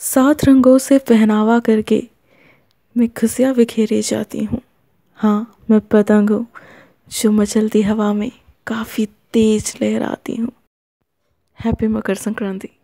सात रंगों से पहनावा करके मैं खुशियाँ बिखेरे जाती हूँ हाँ मैं पतंग हूँ जो मचलती हवा में काफ़ी तेज लहराती हूँ हैप्पी मकर संक्रांति